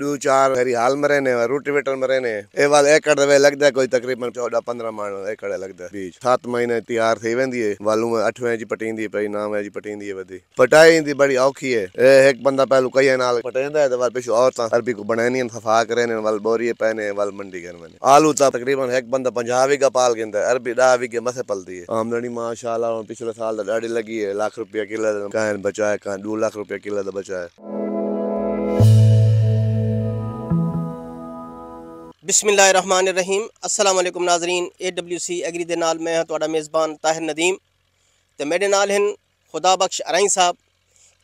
दो चार मेरी हाल में रहने रोटीवेटर में रहने ए वाल एकड़ वे लगदा कोई तकरीबन 14 15 माण्हू एकड़ लगदा बीज 7 महीने तैयार थी वेंदी है वालू में 8वें जी पटींदी पई 9वें जी पटींदी है बदी पटाई दी बड़ी औखी है ए एक बंदा पहलू कई नाल पटेंदा है तो वाल पेशो और ता अरबी को बनानी सफा करने वाल बोरी पहने वाल मंडी घर में आलू ता तकरीबन एक बंदा 50 बीघा पाल गिंदा अरबी 10 बीघे मसे पलती है आमदनी माशाल्लाह पिछले साल दा लगी है लाख रुपया किलो कान बचाए कान 2 लाख रुपया किलो दा बचाए बिस्मिल रहमान रहीम असलम नाजरीन ए डब्ल्यू सी एगरी के नाल मैं हाँ मेज़बान ताहिर नदीम तो मेरे नाल हैं खुदा बख्श अरई साहब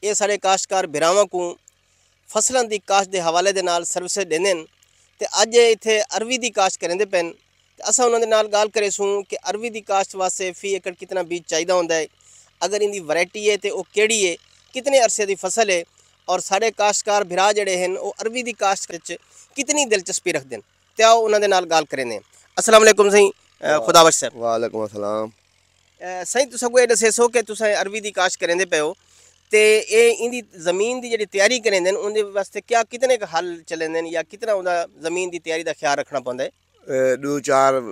ये सारे काश्तकार बिराव को फसलों की काश्त के हवाले के नाल सर्विस देते अज इतें अरवी की काश्त करेंगे पेन तो असं उन्होंने गाल करे सूँ कि अरवी की काश्त वास्ते फी एकड़ कितना बीज चाहिए होंगे अगर इनकी वरायटी है तो वह है कितने अरसे की फसल है और साढ़े काश्तकार बिरा जड़े हैं वह अरवी की काश्त कितनी दिलचस्पी रखते हैं ਤੇ ਆਓ ਉਹਨਾਂ ਦੇ ਨਾਲ ਗੱਲ ਕਰਾਂਦੇ ਅਸਲਾਮ ਅਲੈਕੁਮ ਸਹੀ ਖੁਦਾ ਬਖਸ਼ ਸਾਹਿਬ ਵਾਲੇਕੁਮ ਅਸਲਾਮ ਸਹੀ ਤੁਸੀਂ ਕੋਈ ਦੱਸੋ ਕਿ ਤੁਸੀਂ ਅਰਬੀ ਦੀ ਕਾਸ਼ ਕਰਾਂਦੇ ਪਏ ਤੇ ਇਹ ਇਹਦੀ ਜ਼ਮੀਨ ਦੀ ਜਿਹੜੀ ਤਿਆਰੀ ਕਰਾਂਦੇ ਨੇ ਉਹਦੇ ਵਾਸਤੇ ਕਿਆ ਕਿਤਨੇ ਕ ਹੱਲ ਚੱਲਦੇ ਨੇ ਜਾਂ ਕਿਤਨਾ ਉਹਦਾ ਜ਼ਮੀਨ ਦੀ ਤਿਆਰੀ ਦਾ ਖਿਆਲ ਰੱਖਣਾ ਪੈਂਦਾ ਹੈ ਦੋ ਚਾਰ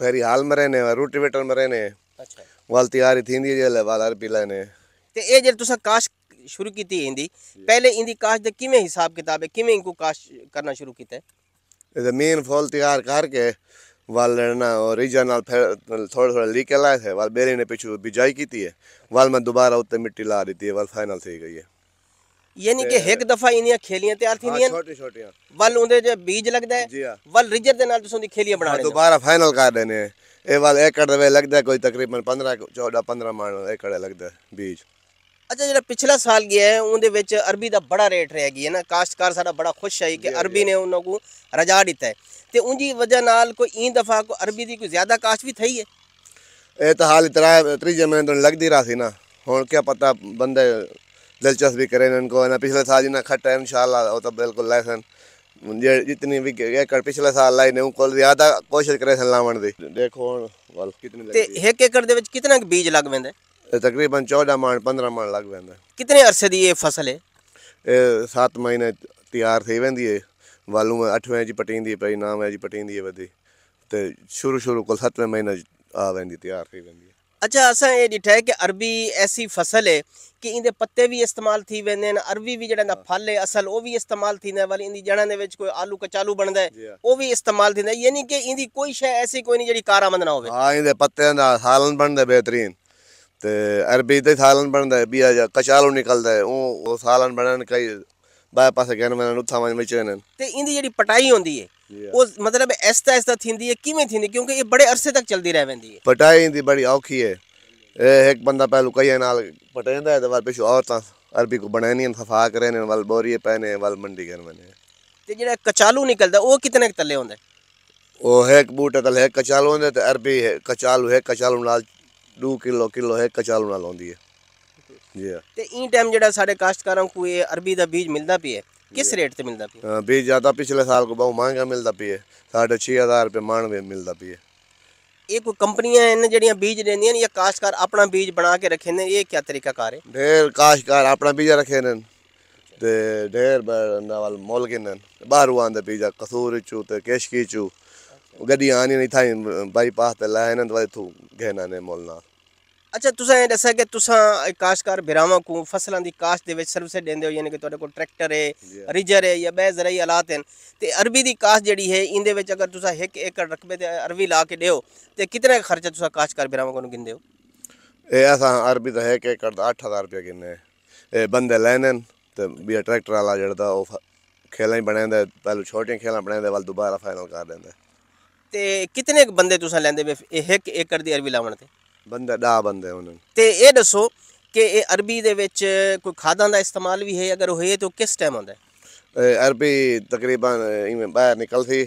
पहिरीं हाल में रहने रोटी वेटर में रहने अच्छा वाल तैयारी थी जे वाल पीला ने ते ए जे तुसा काश शुरू की थी इंदी पहले इंदी काश दे किवें हिसाब किताब है किवें इनको काश करना शुरू कीता है ज़मीन फॉल तैयार करके वाल रहना और रीजा नाल फिर थोड़ा थोड़ा लीके लाए थे वाल बेरी ने पिछू बिजाई की है वाल मैं दोबारा उत्ते मिट्टी ला रही थी वाल फाइनल थी गई है यानी कि एक दफा इनिया खेलियां तैयार थी हाँ, छोटी छोटियां वाल उंदे जो बीज लगदा है हाँ। वाल रिजर नाल तुसों दी खेलियां बना हाँ, दोबारा फाइनल कर देने ए वाल एकड़ दे लगदा कोई तकरीबन 15 14 15 मान एकड़ लगदा बीज ਅੱਛਾ ਜਿਹੜਾ ਪਿਛਲਾ ਸਾਲ ਗਿਆ ਹੈ ਉਹਦੇ ਵਿੱਚ ਅਰਬੀ ਦਾ ਬੜਾ ਰੇਟ ਰਹਿ ਗਿਆ ਨਾ ਕਾਸ਼ਤਕਾਰ ਸਾਡਾ ਬੜਾ ਖੁਸ਼ ਹੈ ਕਿ ਅਰਬੀ ਨੇ ਉਹਨਾਂ ਨੂੰ ਰਜਾ ਦਿੱਤਾ ਹੈ ਤੇ ਉਹਦੀ ਵਜ੍ਹਾ ਨਾਲ ਕੋਈ ਇਨ ਦਫਾ ਕੋ ਅਰਬੀ ਦੀ ਕੋਈ ਜ਼ਿਆਦਾ ਕਾਸ਼ਤ ਵੀ ਥਈ ਹੈ ਇਹ ਤਾਂ ਹਾਲ ਇਤਰਾ ਤਰੀ ਜਮੇ ਤੋਂ ਲੱਗਦੀ ਰਹੀ ਨਾ ਹੁਣ ਕੀ ਪਤਾ ਬੰਦੇ ਦਿਲਚਸਪੀ ਕਰੇ ਇਹਨਾਂ ਕੋ ਨਾ ਪਿਛਲੇ ਸਾਲ ਜਿੰਨਾ ਖੱਟਾ ਇਨਸ਼ਾਅੱਲਾ ਉਹ ਤਾਂ ਬਿਲਕੁਲ ਲੈਸਨ जे जितनी भी एकड़ पिछले साल लाई ने उनको ज्यादा कोशिश करे सन लावण दी देखो हूं गल कितनी लगी ते 1 एकड़ दे विच कितना बीज लग वेंदे तकरीबन चौदह मण पंद्रह मण लग वेंदा कितने अरसे दी ये फसल है सात महीने तैयार थी वेंदी वालू अठवें जी पटींदी पई नावें पटींदी वधी ते शुरू शुरू कुल सतवें महीने आ तैयार थी वेंदी अच्छा असा ये डिठा है कि अरबी ऐसी फसल है कि इंदे पत्ते भी इस्तेमाल थी वेंदे अरबी भी जड़ा हाँ। फल है असल ओ भी इस्तेमाल थी वाली इंदी जड़ा दे कोई आलू कचालू बनता है हाँ। ओ भी इस्तेमाल थी यानी कि इंदी कोई शय ऐसी कोई नहीं जड़ी कारामंद ना होवे हां इंदे पत्ते दा हालन बेहतरीन ਤੇ ਅਰਬੀ ਤੇ ਸਾਲਨ ਬਣਦਾ ਹੈ ਬੀਆ ਜਾ ਕਚਾਲੋ ਨਿਕਲਦਾ ਹੈ ਉਹ ਉਹ ਸਾਲਨ ਬਣਨ ਕਈ ਬਾਏ ਪਾਸੇ ਗਨ ਮੈਂ ਉੱਥਾਂ ਵੰਜ ਵਿੱਚ ਨੇ ਤੇ ਇਹਦੀ ਜਿਹੜੀ ਪਟਾਈ ਹੁੰਦੀ ਹੈ ਉਹ ਮਤਲਬ ਐਸਤਾ ਐਸਤਾ ਥਿੰਦੀ ਹੈ ਕਿਵੇਂ ਥਿੰਦੀ ਕਿਉਂਕਿ ਇਹ ਬੜੇ ਅਰਸੇ ਤੱਕ ਚੱਲਦੀ ਰਹਿੰਦੀ ਹੈ ਪਟਾਈ ਦੀ ਬੜੀ ਔਖੀ ਹੈ ਇਹ ਇੱਕ ਬੰਦਾ ਪਹਿਲੂ ਕਈਆਂ ਨਾਲ ਪਟੈਂਦਾ ਹੈ ਤੇ ਵਾਰ ਪਿਛੋ ਔਰਤਾਂ ਅਰਬੀ ਕੋ ਬਣਾਣੀ ਸਫਾ ਕਰੇ ਨੇ ਵਲ ਬੋਰੀਏ ਪੈਨੇ ਵਲ ਮੰਡੀ ਕਰਨ ਮੈਨੇ ਤੇ ਜਿਹੜਾ ਕਚਾਲੂ ਨਿਕਲਦਾ ਉਹ ਕਿਤਨੇ ਤੱਲੇ ਹੁੰਦਾ ਉਹ ਹੈ ਇੱਕ ਬੂਟੇ ਤੱਲੇ ਹੈ ਕਚਾਲੂ ਹੁੰਦੇ ਤੇ ਅਰਬੀ ਹੈ ਕਚਾਲੂ ਹੈ ਕਚਾਲੂ ਨਾਲ 2 ਕਿਲੋ ਕਿਲੋ ਹੈ ਕਚਾਲ ਬਣਾ ਲਾਉਂਦੀ ਹੈ ਜੀ ਹਾਂ ਤੇ ਇਹ ਟਾਈਮ ਜਿਹੜਾ ਸਾਡੇ ਕਾਸ਼ਤਕਾਰਾਂ ਨੂੰ ਇਹ ਅਰਬੀ ਦਾ ਬੀਜ ਮਿਲਦਾ ਪਿਆ ਕਿਸ ਰੇਟ ਤੇ ਮਿਲਦਾ ਪਿਆ ਬੀਜ ਜ਼ਿਆਦਾ ਪਿਛਲੇ ਸਾਲ ਕੋ ਬਹੁਤ ਮਹਿੰਗਾ ਮਿਲਦਾ ਪਿਆ 6500 ਰੁਪਏ ਮਾਨਵੇ ਮਿਲਦਾ ਪਿਆ ਇਹ ਕੋਈ ਕੰਪਨੀਆਂ ਹਨ ਜਿਹੜੀਆਂ ਬੀਜ ਲੈਂਦੀਆਂ ਨੇ ਜਾਂ ਕਾਸ਼ਤਕਾਰ ਆਪਣਾ ਬੀਜ ਬਣਾ ਕੇ ਰੱਖੇ ਨੇ ਇਹ ਕੀ ਤਰੀਕਾ ਕਾਰ ਹੈ ਢੇਰ ਕਾਸ਼ਤਕਾਰ ਆਪਣਾ ਬੀਜ ਰੱਖੇ ਨੇ ਤੇ ਢੇਰ ਨਾਲ ਮੋਲਗੇ ਨੇ ਬਾਹਰੋਂ ਆਂਦੇ ਬੀਜ ਕਸੂਰ ਚੂ ਤੇ ਕੇਸ਼ਕੀ ਚੂ गड्डी आनी नहीं था बाईपास ते लाए ना तो इथू गहना ने मोलना ਅੱਛਾ ਤੁਸੀਂ ਇਹ ਦੱਸਿਆ ਕਿ ਤੁਸੀਂ ਕਾਸ਼ਕਾਰ ਭਰਾਵਾਂ ਕੋ ਫਸਲਾਂ ਦੀ ਕਾਸ਼ ਦੇ ਵਿੱਚ ਸਰਵਿਸ ਦਿੰਦੇ ਹੋ ਯਾਨੀ ਕਿ ਤੁਹਾਡੇ ਕੋਲ ਟਰੈਕਟਰ ਹੈ ਰਿਜਰ ਹੈ ਜਾਂ ਬੈ ਜ਼ਰਾਈ ਹਾਲਾਤ ਹਨ ਤੇ ਅਰਬੀ ਦੀ ਕਾਸ਼ ਜਿਹੜੀ ਹੈ ਇਹਦੇ ਵਿੱਚ ਅਗਰ ਤੁਸੀਂ 1 ਏਕੜ ਰਕਬੇ ਤੇ ਅਰਬੀ ਲਾ ਕੇ ਦਿਓ ਤੇ ਕਿੰਨਾ ਖਰਚਾ ਤੁਸੀਂ ਕਾਸ਼ਕਾਰ ਭਰਾਵਾਂ ਕੋ ਗਿੰਦੇ ਹੋ ਇਹ ਅਸਾਂ ਅਰਬੀ ਦਾ 1 ਏਕੜ ਦਾ 8000 ਰੁਪਏ ਗਿੰਨੇ ਇਹ ਬੰਦੇ ਲੈਣਨ ਤੇ ਵੀ ਟਰੈਕਟਰ ਵਾਲਾ ਜਿਹੜਾ ਉਹ ਖੇਲਾਂ ਹੀ ਬਣਾਉਂਦਾ ਪਹਿਲਾਂ ਛੋਟੀਆਂ ਖੇਲਾਂ ਬਣਾਉਂਦਾ ਵੱਲ ਦੁਬਾਰਾ ਫਾਈਨਲ ਕਰ ਦਿੰਦਾ ਤੇ ਕਿਤਨੇ ਬੰਦੇ ਤੁਸੀਂ ਲੈਂਦੇ ਵੇ ਇਹ ਇੱਕ ਏਕੜ ਦੀ ਅਰਬੀ ਲਾਉਣ ਤੇ ਬੰਦਾ 10 ਬੰਦੇ ਉਹਨਾਂ ਤੇ ਇਹ ਦੱਸੋ ਕਿ ਇਹ ਅਰਬੀ ਦੇ ਵਿੱਚ ਕੋਈ ਖਾਦਾਂ ਦਾ ਇਸਤੇਮਾਲ ਵੀ ਹੈ ਅਗਰ ਹੋਏ ਤਾਂ ਕਿਸ ਟਾਈਮ ਹੁੰਦਾ ਹੈ ਅਰਬੀ ਤਕਰੀਬਨ ਇਵੇਂ ਬਾਹਰ ਨਿਕਲਦੀ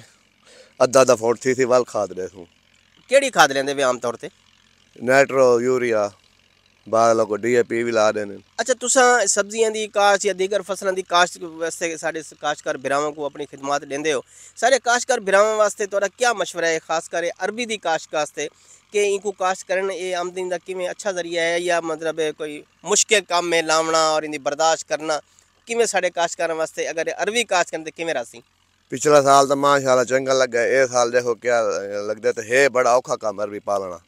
ਅੱਧਾ ਦਾ ਫੋਟ ਸੀ ਸੀ ਵਾਲ ਖਾਦ ਦੇ ਸੂ ਕਿਹੜੀ ਖਾਦ ਲੈਂਦੇ ਵੇ ਆਮ ਤੌਰ ਤੇ ਨਾਈਟਰੋ ਯੂਰੀਆ ਬਾਦਲਾਂ ਕੋ ਡੀਏਪੀ ਵੀ ਲਾ ਦੇਣ ਅੱਛਾ ਤੁਸੀਂ ਸਬਜ਼ੀਆਂ ਦੀ ਕਾਸ਼ਤ ਜਾਂ ਦੀਗਰ ਫਸਲਾਂ ਦੀ ਕਾਸ਼ਤ ਵਾਸਤੇ ਸਾਡੇ ਕਾਸ਼ਤਕਾਰ ਭਰਾਵਾਂ ਕੋ ਆਪਣੀ ਖidmat ਦਿੰਦੇ ਹੋ ਸਾਰੇ ਕਾਸ਼ਤਕਾਰ ਭਰਾਵਾਂ ਵਾਸਤੇ ਤੁਹਾਡਾ ਕੀ ਮਸ਼ਵਰਾ ਹੈ ਖਾਸ ਕਰ ਅਰਬੀ ਦੀ ਕਾਸ਼ਤ ਵਾਸਤੇ ਕਿ ਇਨਕੋ ਕਾਸ਼ਤ ਕਰਨ ਇਹ ਆਮਦਨੀ ਦਾ ਕਿਵੇਂ ਅੱਛਾ ਜ਼ਰੀਆ ਹੈ ਜਾਂ ਮਤਲਬ ਕੋਈ ਮੁਸ਼ਕਿਲ ਕੰਮ ਮੇ ਲਾਵਣਾ ਔਰ ਇਹਦੀ ਬਰਦਾਸ਼ਤ ਕਰਨਾ ਕਿਵੇਂ ਸਾਡੇ ਕਾਸ਼ਤਕਾਰਾਂ ਵਾਸਤੇ ਅਗਰ ਅਰਬੀ ਕਾਸ਼ਤ ਕਰਨ ਤੇ ਕਿਵੇਂ ਰਾਸੀ पिछला साल तो माशाला चंगा लग गया इस साल देखो क्या लगता तो है बड़ा औखा काम अरबी पालना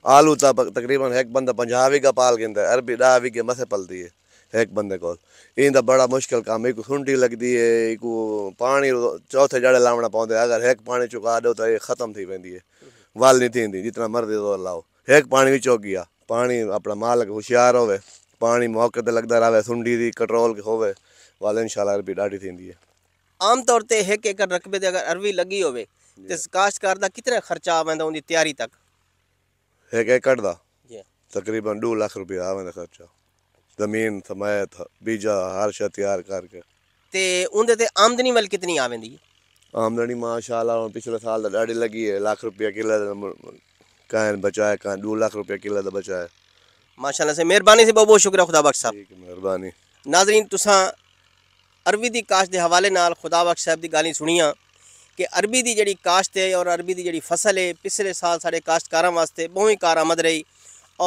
आलू था तकरीबन एक बंदा पंजाबी का पाल गिंदा अरबी डा भी के मसे पलती है एक बंदे को इंदा बड़ा मुश्किल काम एक सुंडी लगती है एक पानी चौथे जड़े लावना पौधे अगर एक पानी चुका दो तो ये ख़त्म थी वेंदी वाल नहीं थी जितना मर्जी तो लाओ एक पानी भी चौक गया पानी अपना मालक होशियार होवे पानी मौके ते लगदा रहे सुंडी दी कंट्रोल होवे वाल इंशाल्लाह अरबी डाढी थींदी है आमतौर ते एक एकड़ रकबे अगर अरबी लगी होवे ते काश्तकार दा कितना खर्चा आवेंदा उनदी तैयारी तक एक एकड़ का तकरीबन दो लाख रुपया आवे खर्चा जमीन समायत बीजा हर शा तैयार करके ते उंदे ते आमदनी वाल कितनी आवेंदी आमदनी माशाल्लाह पिछले साल दा डाड़ी लगी है लाख रुपया किलो कान बचाए कान 2 लाख रुपया किलो दा बचाए माशाल्लाह से मेहरबानी से बहुत बहुत शुक्रिया खुदा बख्श साहब ठीक मेहरबानी नाजरीन तुसा अरवी दी काश दे हवाले नाल खुदा बख्श साहब दी गाली सुनिया अरबी की जी काश्त है और अरबी की जी फसल है पिछले साल साढ़े काश्तकार वास्ते ਵਾਸਤੇ ही कार आमद रही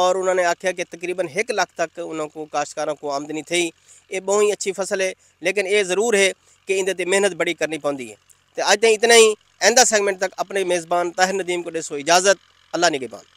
और उन्होंने आख्या कि तकरीबन एक लाख तक उन्होंने काश्तकारों को आमदनी थी ये बहुत ही अच्छी फसल है लेकिन ये ज़रूर है कि इन मेहनत बड़ी करनी पौधी है तो अज तक इतना ही एंधा सैगमेंट तक अपने मेज़बान ताहिर नदीम को दसो इजाज़त अल्लाह निगेबान